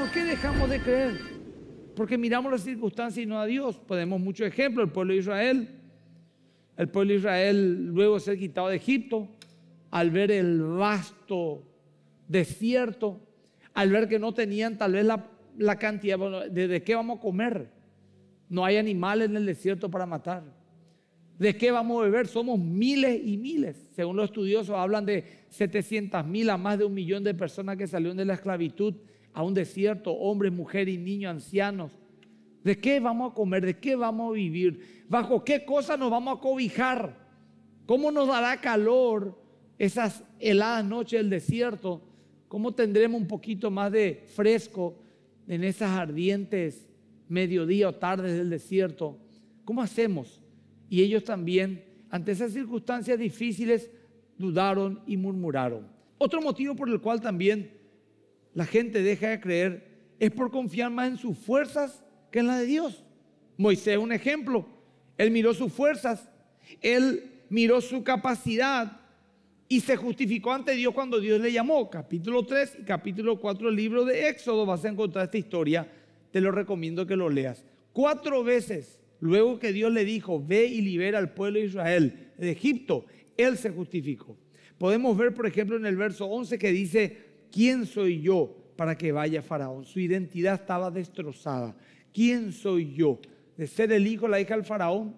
¿Por qué dejamos de creer? Porque miramos las circunstancias y no a Dios. Podemos muchos ejemplos. El pueblo de Israel. El pueblo de Israel luego de ser quitado de Egipto, al ver el vasto desierto, al ver que no tenían tal vez la, cantidad, bueno, ¿de qué vamos a comer? No hay animales en el desierto para matar. ¿De qué vamos a beber? Somos miles y miles. Según los estudiosos hablan de 700 mil a más de un millón de personas que salieron de la esclavitud a un desierto, hombres, mujeres y niños, ancianos. ¿De qué vamos a comer? ¿De qué vamos a vivir? ¿Bajo qué cosa nos vamos a cobijar? ¿Cómo nos dará calor esas heladas noches del desierto? ¿Cómo tendremos un poquito más de fresco en esas ardientes mediodía o tardes del desierto? ¿Cómo hacemos? Y ellos también, ante esas circunstancias difíciles, dudaron y murmuraron. Otro motivo por el cual también la gente deja de creer es por confiar más en sus fuerzas que en la de Dios. Moisés es un ejemplo. Él miró sus fuerzas, él miró su capacidad y se justificó ante Dios cuando Dios le llamó. Capítulo 3 y capítulo 4 del libro de Éxodo vas a encontrar esta historia. Te lo recomiendo que lo leas. Cuatro veces, luego que Dios le dijo, ve y libera al pueblo de Israel de Egipto, él se justificó. Podemos ver, por ejemplo, en el verso 11 que dice, ¿quién soy yo para que vaya Faraón? Su identidad estaba destrozada. ¿Quién soy yo? De ser el hijo, la hija del Faraón,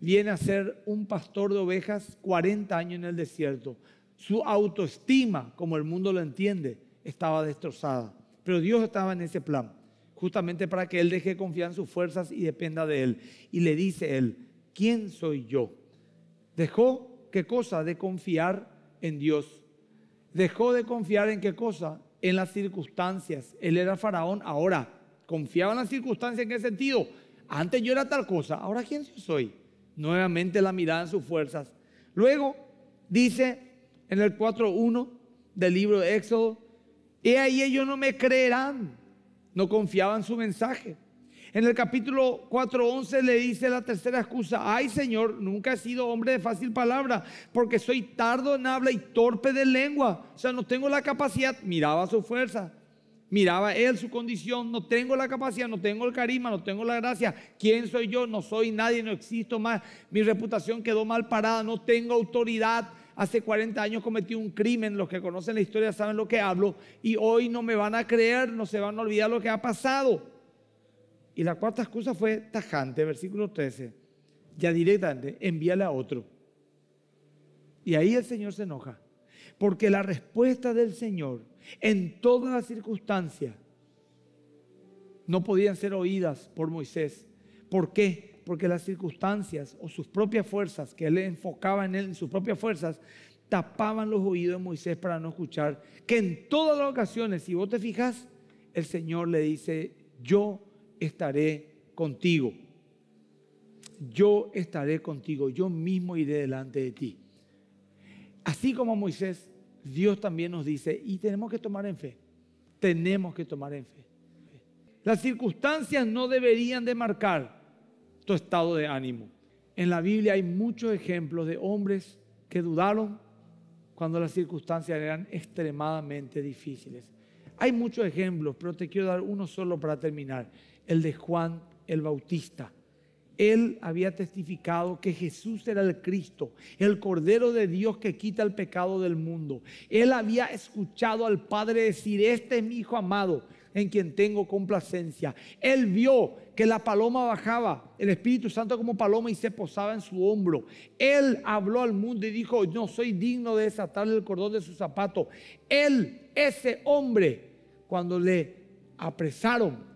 viene a ser un pastor de ovejas 40 años en el desierto. Su autoestima, como el mundo lo entiende, estaba destrozada. Pero Dios estaba en ese plan, justamente para que él deje confiar en sus fuerzas y dependa de él. Y le dice él, ¿quién soy yo? Dejó, ¿qué cosa? De confiar en Dios dejó de confiar en qué cosa? En las circunstancias. Él era faraón, ahora confiaba en las circunstancias en qué sentido. Antes yo era tal cosa, ahora quién soy. Nuevamente la mirada en sus fuerzas. Luego dice en el 4.1 del libro de Éxodo, he ahí ellos no me creerán, no confiaban su mensaje. En el capítulo 4.11 le dice la tercera excusa, ay Señor, nunca he sido hombre de fácil palabra, porque soy tardo en habla y torpe de lengua. O sea, no tengo la capacidad, miraba su fuerza, miraba él su condición, no tengo la capacidad, no tengo el carisma, no tengo la gracia. ¿Quién soy yo? No soy nadie, no existo más. Mi reputación quedó mal parada, no tengo autoridad hace 40 años cometí un crimen, los que conocen la historia saben lo que hablo, y hoy no me van a creer, no se van a olvidar lo que ha pasado. Y la cuarta excusa fue tajante, versículo 13. Ya directamente, envíale a otro. Y ahí el Señor se enoja. Porque la respuesta del Señor en todas las circunstancias no podían ser oídas por Moisés. ¿Por qué? Porque las circunstancias o sus propias fuerzas, que él enfocaba en él, en sus propias fuerzas, tapaban los oídos de Moisés para no escuchar. Que en todas las ocasiones, si vos te fijas, el Señor le dice, yo estaré contigo. Yo estaré contigo, yo mismo iré delante de ti. Así como Moisés, Dios también nos dice, y tenemos que tomar en fe, tenemos que tomar en fe. Las circunstancias no deberían de marcar tu estado de ánimo. En la Biblia hay muchos ejemplos de hombres que dudaron cuando las circunstancias eran extremadamente difíciles. Hay muchos ejemplos, pero te quiero dar uno solo para terminar el de Juan el Bautista. Él había testificado que Jesús era el Cristo, el Cordero de Dios que quita el pecado del mundo. Él había escuchado al Padre decir, este es mi Hijo amado, en quien tengo complacencia. Él vio que la paloma bajaba, el Espíritu Santo como paloma y se posaba en su hombro. Él habló al mundo y dijo, no soy digno de desatarle el cordón de su zapato. Él, ese hombre, cuando le apresaron,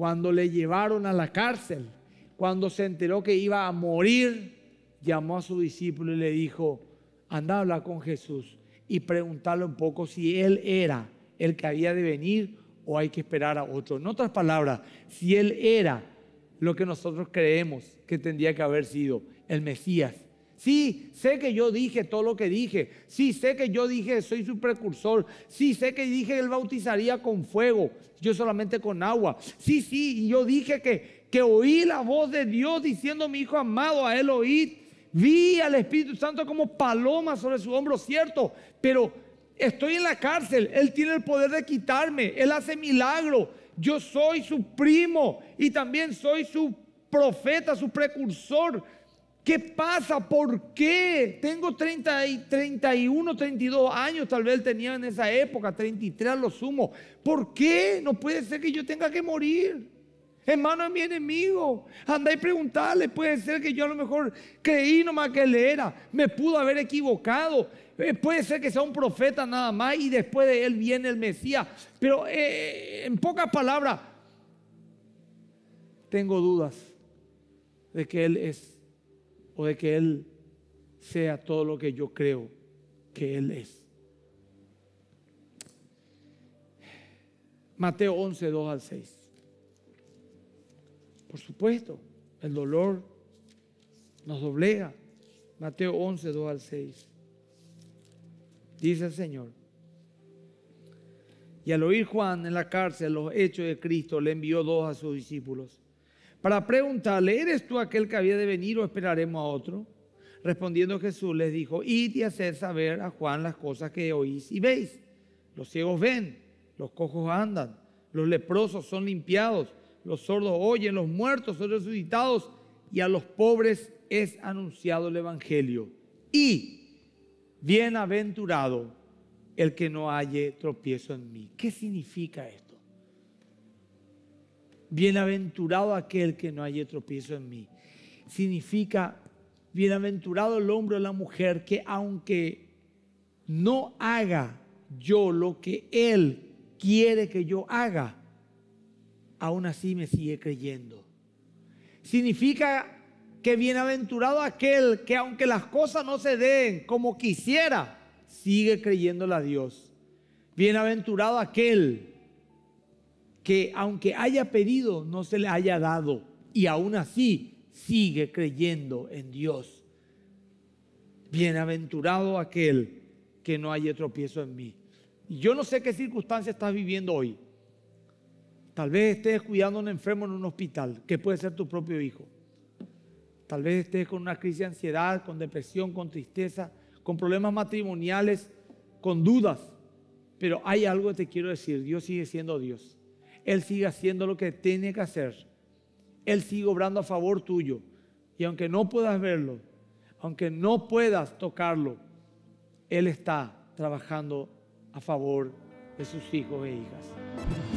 cuando le llevaron a la cárcel, cuando se enteró que iba a morir, llamó a su discípulo y le dijo, anda a hablar con Jesús y preguntarle un poco si él era el que había de venir o hay que esperar a otro. En otras palabras, si él era lo que nosotros creemos que tendría que haber sido el Mesías, Sí, sé que yo dije todo lo que dije. Sí, sé que yo dije soy su precursor. Sí, sé que dije que él bautizaría con fuego, yo solamente con agua. Sí, sí, y yo dije que, que oí la voz de Dios diciendo mi hijo amado, a él oí, Vi al Espíritu Santo como paloma sobre su hombro, cierto, pero estoy en la cárcel, él tiene el poder de quitarme, él hace milagro. Yo soy su primo y también soy su profeta, su precursor, ¿Qué pasa? ¿Por qué? Tengo 30 31, 32 años, tal vez tenía en esa época, 33 lo sumo. ¿Por qué? No puede ser que yo tenga que morir. Hermano es mi enemigo. Anda y preguntarle. Puede ser que yo a lo mejor creí nomás que él era. Me pudo haber equivocado. Eh, puede ser que sea un profeta nada más y después de él viene el Mesías. Pero eh, en pocas palabras, tengo dudas de que él es o de que Él sea todo lo que yo creo que Él es. Mateo 11, 2 al 6. Por supuesto, el dolor nos doblega. Mateo 11, 2 al 6. Dice el Señor. Y al oír Juan en la cárcel los hechos de Cristo, le envió dos a sus discípulos para preguntarle, ¿eres tú aquel que había de venir o esperaremos a otro? Respondiendo Jesús les dijo, id y haced saber a Juan las cosas que oís y veis. Los ciegos ven, los cojos andan, los leprosos son limpiados, los sordos oyen, los muertos son resucitados y a los pobres es anunciado el Evangelio. Y bienaventurado el que no halle tropiezo en mí. ¿Qué significa esto? bienaventurado aquel que no haya tropiezo en mí. Significa, bienaventurado el hombre o la mujer que aunque no haga yo lo que él quiere que yo haga, aún así me sigue creyendo. Significa que bienaventurado aquel que aunque las cosas no se den como quisiera, sigue creyéndole a Dios. Bienaventurado aquel que aunque haya pedido, no se le haya dado, y aún así sigue creyendo en Dios. Bienaventurado aquel que no haya tropiezo en mí. yo no sé qué circunstancia estás viviendo hoy. Tal vez estés cuidando a un enfermo en un hospital, que puede ser tu propio hijo. Tal vez estés con una crisis de ansiedad, con depresión, con tristeza, con problemas matrimoniales, con dudas. Pero hay algo que te quiero decir, Dios sigue siendo Dios. Él sigue haciendo lo que tiene que hacer. Él sigue obrando a favor tuyo. Y aunque no puedas verlo, aunque no puedas tocarlo, Él está trabajando a favor de sus hijos e hijas.